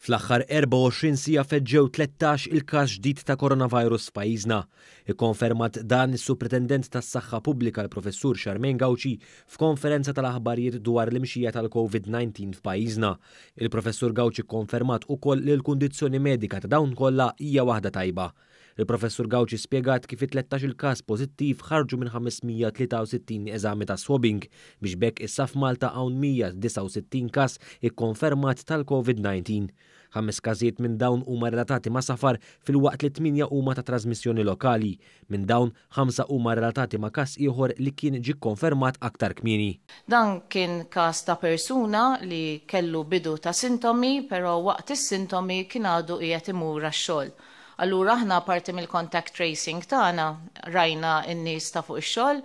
fl axar 24 sija feġġew 13 il-każ ġdid ta' koronavirus f'pajjiżna. Ikkonfermat dan is-Supretendent tas-Saħħa Pubblika l-Professur Charmaine Gawċi f'konferenza tal-aħbarijiet dwar l-imxija tal-COVID-19 f'pajjiżna. Il-Professur Gawċi konfermat ukoll li l-kundizzjoni medika ta' dawn kollha hija waħda tajba. Il-professur Gawċi spiegat kif 13 il-kas pozittiv ħarġu minn 563 eżami ta' swabbing biex bekk saf Malta hawn 169 kas ikkonfermat tal-COVID-19. Ħames każijiet minn dawn huma relatati ma' safar fil-waqt li tminja huma ta' trasmissjoni lokali. Minn dawn ħamsa huma relatati ma' kas ieħor li kien ġi konfermat aktar kmieni. Dan kien kas ta' persuna li kellu bidu ta' sintomi, però waqt is-sintomi kien għadu qiegħed imur għax-xogħol. Allura aħna parti mill-contact tracing tagħna rajna n-nies ta' fuq ix-xogħol,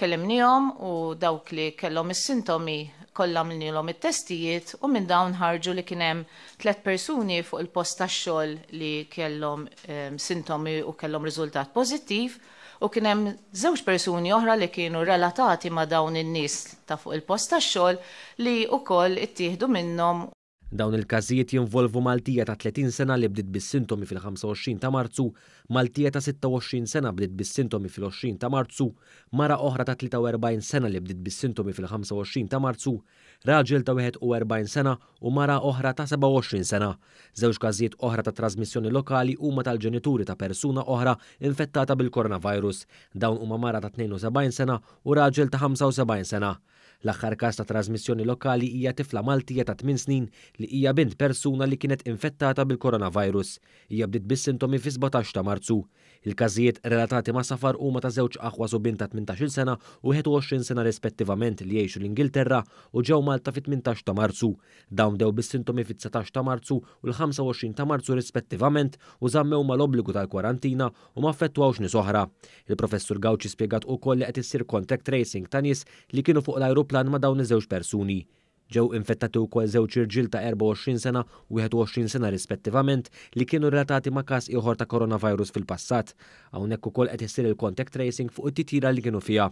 kellimnihom u dawk li kellhom is-sintomi kollha minnilhom it-testijiet u minn dawn ħarġu li kien hemm tliet persuni fuq il-post tax-xogħol li kellhom ehm, sintomi u kellhom riżultat pożittiv u kien hemm żewġ persuni oħra li kienu relatati ma' dawn in-nies ta' fuq il-post tax-xogħol li wkoll ittieħdu minnhom Dawn il-każijiet jinvolvu Maltija ta' 30 sena li bdiet bis-sintomi fil-25 ta' Marzu, Maltija ta' 26 sena bdiet bis-sintomi fil-20 ta' Marzu, mara oħra ta' 43 sena li bdiet bis-sintomi fil-25 ta' Marzu, raġel ta' 41 sena u mara oħra ta' 27 sena. Żewġ każijiet oħra ta' trasmissjoni lokali huma tal-ġenituri ta' persuna oħra infettata bil-koronavirus. Dawn huma mara ta' 72 sena u raġel ta' 75 sena. L-aħħar każ ta' trasmissjoni lokali hija tifla Maltija ta' 8 snin li hija bint persuna li kienet infettata bil-koronavirus. Hija bdiet bis-sintomi fi 17 ta' Marzu. Il-każijiet relatati ma' safar huma ta' żewġ aħwa u bint ta' 18 sena u 21 sena rispettivament li jgħixu l-Ingilterra u ġew Malta fit 18 ta' Marzu. Dawn dew bis-sintomi fit 17 ta' Marzu u l-25 ta' Marzu rispettivament u żammew mal-obbligu tal-kwarantina u ma' affettwawx nies oħra. Il-professur Gawċi spjegat ukoll li qed issir contact tracing ta' nies li kienu fuq l-ajruplan ma' dawn iż-żewġ persuni. Ġew infettati wkoll żewġ irġiel ta' 24 sena u 21 sena rispettivament li kienu relatati ma' każ ieħor ta' koronavirus fil-passat. Hawnhekk ukoll qed isir il-contact tracing fuq it-titira li kienu fiha.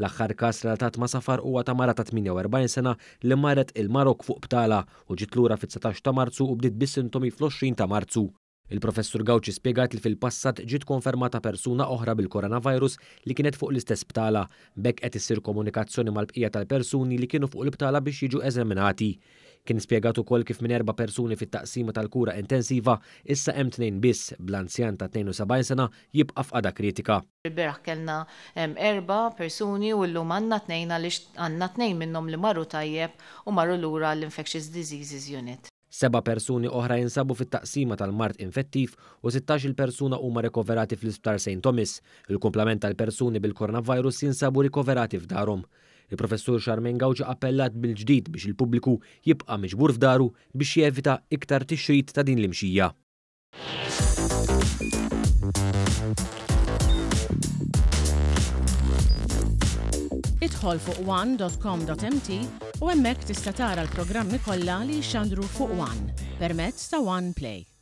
L-aħħar każ relatat ma' safar huwa ta' mara ta' 48 sena li maret il-Marok fuq btala u ġiet lura fit-19 ta' Marzu u bdiet bis-sintomi fl-20 ta' Marzu. Il-professur Gawċi spiegat li fil-passat ġiet konfermata persuna oħra bil-koronavirus li kienet fuq l-istess btala, bekk qed issir komunikazzjoni mal-bqija tal-persuni li kienu fuq l-btala biex jiġu eżaminati. Kien spiegat ukoll kif minn erba' persuni fit-taqsima tal-kura intensiva issa hemm tnejn biss bl-anzjan ta' 72 sena jibqa' f'qada kritika. Il-beraħ kellna hemm erba' persuni u llum għandna tnejn għaliex għandna tnejn minnhom li marru tajjeb u marru lura l-infectious diseases unit. Seba persuni oħra jinsabu fit-taqsima tal-mart infettiv u 16 persuna huma rikoverati fl-isptar St. Thomas. Il-komplement tal-persuni bil-koronavirus jinsabu rikoverati f'darhom. Il-professur Charmin Gawġi appellat bil-ġdid biex il-pubbliku jibqa' miġbur f'daru biex jevita iktar tixrid ta' din l-imxija. tidħol fuq one.com.mt u hemmhekk tista' tara l-programmi kollha li xandru fuq One permezz ta' One Play.